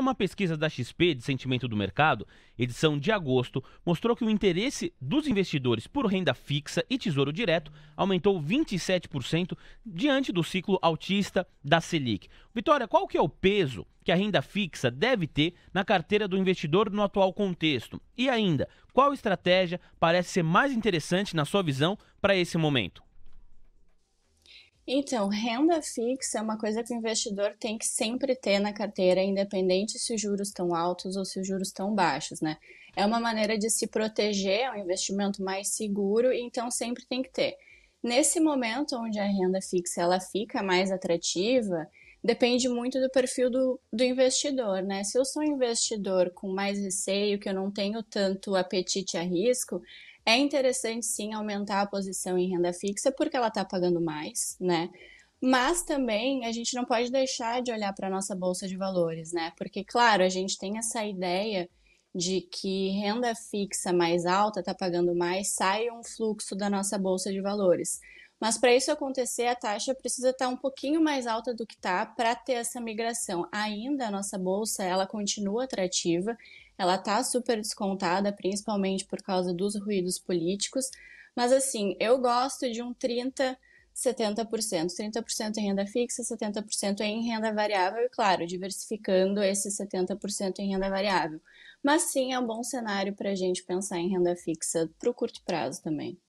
É uma pesquisa da XP de Sentimento do Mercado, edição de agosto, mostrou que o interesse dos investidores por renda fixa e tesouro direto aumentou 27% diante do ciclo altista da Selic. Vitória, qual que é o peso que a renda fixa deve ter na carteira do investidor no atual contexto? E ainda, qual estratégia parece ser mais interessante na sua visão para esse momento? Então, renda fixa é uma coisa que o investidor tem que sempre ter na carteira, independente se os juros estão altos ou se os juros estão baixos, né? É uma maneira de se proteger, é um investimento mais seguro, então sempre tem que ter. Nesse momento onde a renda fixa ela fica mais atrativa, depende muito do perfil do, do investidor, né? Se eu sou um investidor com mais receio, que eu não tenho tanto apetite a risco, é interessante sim aumentar a posição em renda fixa porque ela está pagando mais, né? Mas também a gente não pode deixar de olhar para a nossa bolsa de valores, né? Porque, claro, a gente tem essa ideia de que renda fixa mais alta está pagando mais, sai um fluxo da nossa bolsa de valores. Mas para isso acontecer, a taxa precisa estar tá um pouquinho mais alta do que está para ter essa migração. Ainda a nossa bolsa, ela continua atrativa, ela está super descontada, principalmente por causa dos ruídos políticos. Mas assim, eu gosto de um 30%, 70%. 30% em renda fixa, 70% em renda variável, e claro, diversificando esse 70% em renda variável. Mas sim, é um bom cenário para a gente pensar em renda fixa para o curto prazo também.